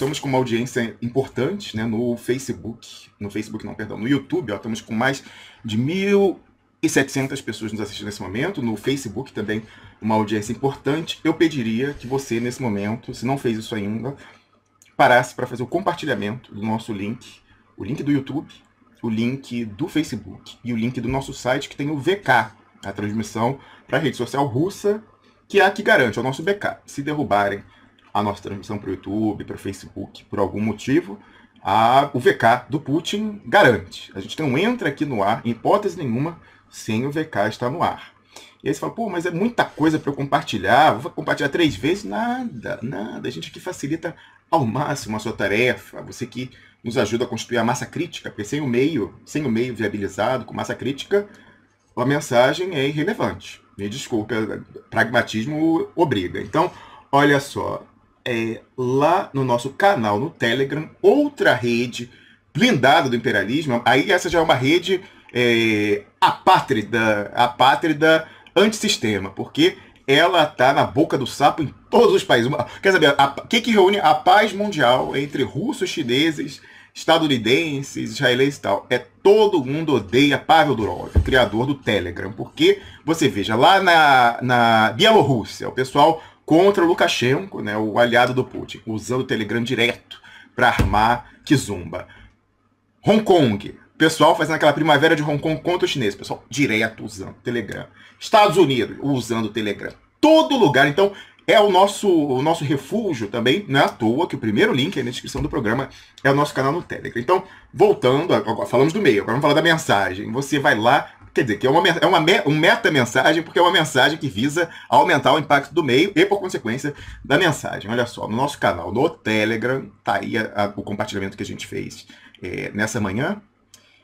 Estamos com uma audiência importante né, no Facebook, no Facebook não, perdão, no YouTube, ó, estamos com mais de 1.700 pessoas nos assistindo nesse momento, no Facebook também uma audiência importante. Eu pediria que você, nesse momento, se não fez isso ainda, parasse para fazer o compartilhamento do nosso link, o link do YouTube, o link do Facebook e o link do nosso site que tem o VK, a transmissão para a rede social russa, que é a que garante é o nosso backup. Se derrubarem a nossa transmissão para o YouTube, para o Facebook, por algum motivo, a, o VK do Putin garante. A gente não entra aqui no ar, em hipótese nenhuma, sem o VK estar no ar. E aí você fala, pô, mas é muita coisa para eu compartilhar, vou compartilhar três vezes? Nada, nada. A gente aqui facilita ao máximo a sua tarefa, você que nos ajuda a construir a massa crítica, porque sem o meio, sem o meio viabilizado, com massa crítica, a mensagem é irrelevante. Me desculpa, pragmatismo obriga. Então, olha só, é, lá no nosso canal no Telegram, outra rede blindada do imperialismo. Aí essa já é uma rede é, apátrida, apátrida antissistema, porque ela tá na boca do sapo em todos os países. Quer saber, o que, que reúne a paz mundial entre russos, chineses, estadunidenses, israelenses e tal? É todo mundo odeia Pavel Durov, o criador do Telegram, porque, você veja, lá na, na Bielorrússia, o pessoal contra o Lukashenko, né, o aliado do Putin, usando o Telegram direto para armar Kizumba. Hong Kong, pessoal fazendo aquela primavera de Hong Kong contra o chinês, pessoal direto usando o Telegram. Estados Unidos usando o Telegram. Todo lugar, então é o nosso, o nosso refúgio também, não é à toa que o primeiro link aí na descrição do programa é o nosso canal no Telegram. Então, voltando, agora, falamos do meio, agora vamos falar da mensagem. Você vai lá, Quer dizer, que é uma, é uma um meta-mensagem, porque é uma mensagem que visa aumentar o impacto do meio e, por consequência, da mensagem. Olha só, no nosso canal, no Telegram, tá aí a, a, o compartilhamento que a gente fez é, nessa manhã,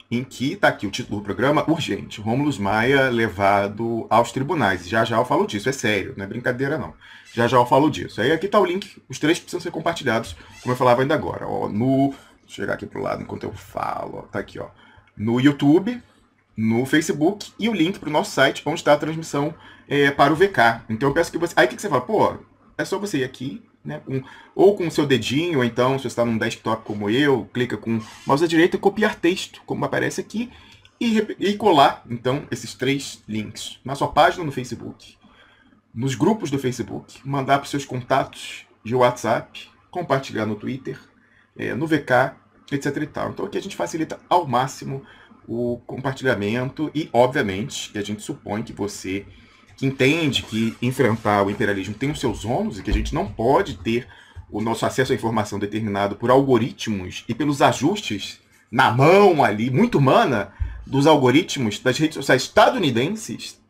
em que está aqui o título do programa, urgente, Rômulo Maia levado aos tribunais. Já já eu falo disso, é sério, não é brincadeira não. Já já eu falo disso. Aí aqui está o link, os três precisam ser compartilhados, como eu falava ainda agora. Ó, no, deixa eu chegar aqui pro lado enquanto eu falo, ó, tá aqui, ó. No YouTube, no Facebook e o link para o nosso site, onde está a transmissão é, para o VK. Então eu peço que você. Aí o que, que, você fala? Pô, é só você ir aqui, né? Ou com o seu dedinho, ou então, se você está num desktop como eu, clica com o mouse à direita e copiar texto, como aparece aqui, e, e colar, então, esses três links na sua página no Facebook, nos grupos do Facebook, mandar para os seus contatos de WhatsApp, compartilhar no Twitter, é, no VK, etc. E tal. Então aqui a gente facilita ao máximo o compartilhamento e, obviamente, que a gente supõe que você que entende que enfrentar o imperialismo tem os seus ônus e que a gente não pode ter o nosso acesso à informação determinado por algoritmos e pelos ajustes na mão ali, muito humana, dos algoritmos das redes sociais estadunidenses,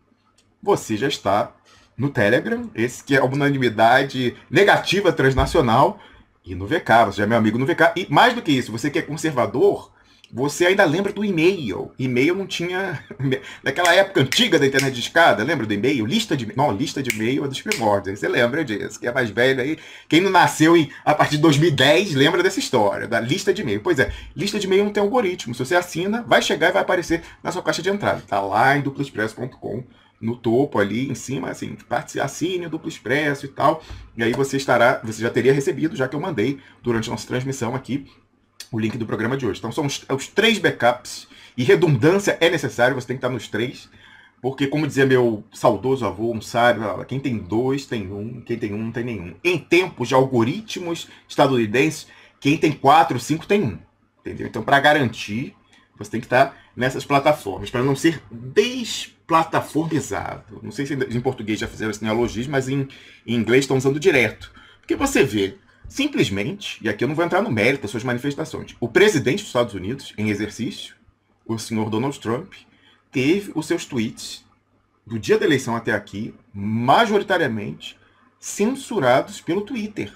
você já está no Telegram, esse que é a unanimidade negativa transnacional, e no VK, você já é meu amigo no VK. E mais do que isso, você que é conservador, você ainda lembra do e-mail? E-mail não tinha. Naquela época antiga da internet de escada, lembra do e-mail? Lista de. Não, lista de e-mail é dos primórdios. Você lembra disso? Quem é mais velho aí. Quem não nasceu em... a partir de 2010 lembra dessa história, da lista de e-mail. Pois é, lista de e-mail não tem algoritmo. Se você assina, vai chegar e vai aparecer na sua caixa de entrada. Tá lá em duploexpresso.com no topo ali em cima, assim, assine o duplo expresso e tal. E aí você estará, você já teria recebido, já que eu mandei durante a nossa transmissão aqui, o link do programa de hoje. Então são os, é os três backups e redundância é necessário, você tem que estar nos três, porque como dizia meu saudoso avô, um sábio, quem tem dois tem um, quem tem um não tem nenhum. Em tempos de algoritmos estadunidenses, quem tem quatro, cinco tem um, entendeu? Então para garantir, você tem que estar nessas plataformas para não ser desplataformizado. Não sei se em português já fizeram esse neologismo, mas em, em inglês estão usando direto. Porque você vê, Simplesmente, e aqui eu não vou entrar no mérito das suas manifestações, o presidente dos Estados Unidos, em exercício, o senhor Donald Trump, teve os seus tweets, do dia da eleição até aqui, majoritariamente censurados pelo Twitter.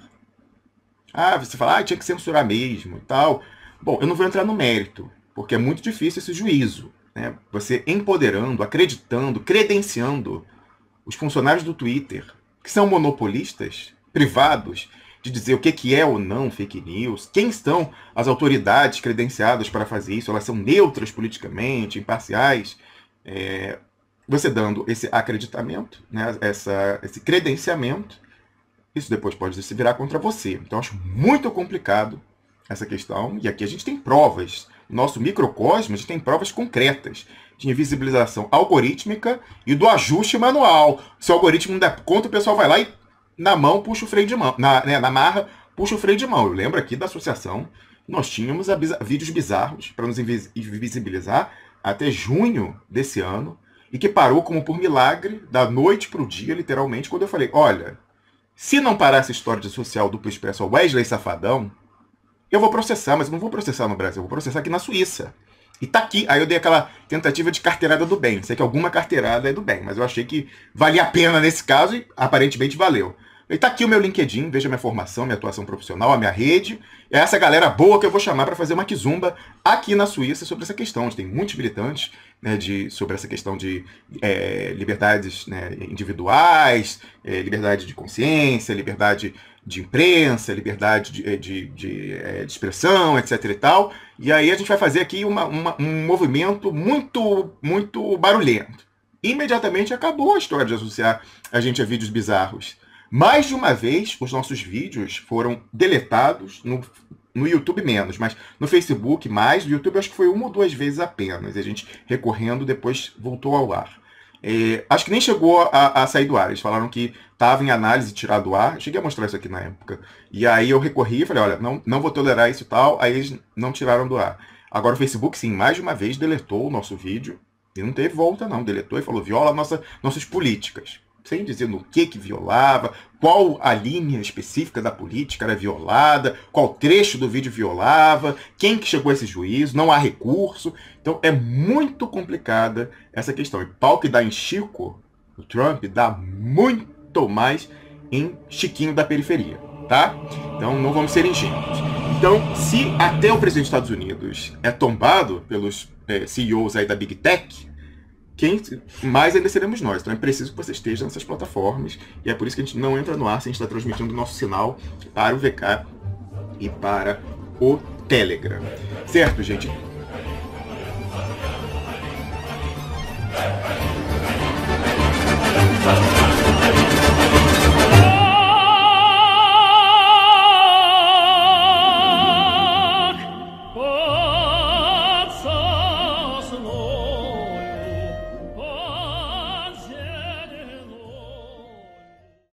Ah, você fala, ah, tinha que censurar mesmo e tal. Bom, eu não vou entrar no mérito, porque é muito difícil esse juízo. Né? Você empoderando, acreditando, credenciando os funcionários do Twitter, que são monopolistas, privados, de dizer o que, que é ou não fake news, quem estão as autoridades credenciadas para fazer isso, elas são neutras politicamente, imparciais. É, você dando esse acreditamento, né, essa, esse credenciamento, isso depois pode se virar contra você. Então, acho muito complicado essa questão, e aqui a gente tem provas. Nosso microcosmo, a gente tem provas concretas de invisibilização algorítmica e do ajuste manual. Se o algoritmo não dá conta, o pessoal vai lá e na mão puxa o freio de mão, na, né, na marra puxa o freio de mão. Eu lembro aqui da associação, nós tínhamos vídeos bizarros para nos invisibilizar até junho desse ano, e que parou como por milagre, da noite para o dia, literalmente, quando eu falei, olha, se não parar essa história de social duplo expresso Wesley Safadão, eu vou processar, mas eu não vou processar no Brasil, eu vou processar aqui na Suíça. E tá aqui. Aí eu dei aquela tentativa de carteirada do bem. Sei que alguma carteirada é do bem, mas eu achei que valia a pena nesse caso e aparentemente valeu. E tá aqui o meu LinkedIn, veja minha formação, minha atuação profissional, a minha rede. É essa galera boa que eu vou chamar para fazer uma quizumba aqui na Suíça sobre essa questão. A tem muitos militantes né, de, sobre essa questão de é, liberdades né, individuais, é, liberdade de consciência, liberdade de imprensa, liberdade de, é, de, de, é, de, expressão, etc. e tal. E aí a gente vai fazer aqui uma, uma, um movimento muito, muito barulhento. Imediatamente acabou a história de associar a gente a vídeos bizarros. Mais de uma vez, os nossos vídeos foram deletados no, no YouTube menos, mas no Facebook mais, no YouTube acho que foi uma ou duas vezes apenas. A gente recorrendo, depois voltou ao ar. É, acho que nem chegou a, a, sair do ar. Eles falaram que estava em análise tirar do ar. Eu cheguei a mostrar isso aqui na época. E aí eu recorri e falei, olha, não, não vou tolerar isso e tal. Aí eles não tiraram do ar. Agora o Facebook, sim, mais de uma vez deletou o nosso vídeo. E não teve volta, não. Deletou e falou, viola nossa, nossas políticas sem dizer no que que violava, qual a linha específica da política era violada, qual trecho do vídeo violava, quem que chegou a esse juízo, não há recurso. Então é muito complicada essa questão. E pau que dá em Chico, o Trump dá muito mais em Chiquinho da periferia, tá? Então não vamos ser ingênuos. Então, se até o presidente dos Estados Unidos é tombado pelos é, eh, CEOs aí da Big Tech, quem mais ainda seremos nós. Então é preciso que você esteja nessas plataformas e é por isso que a gente não entra no ar sem estar tá transmitindo o nosso sinal para o VK e para o Telegram. Certo, gente?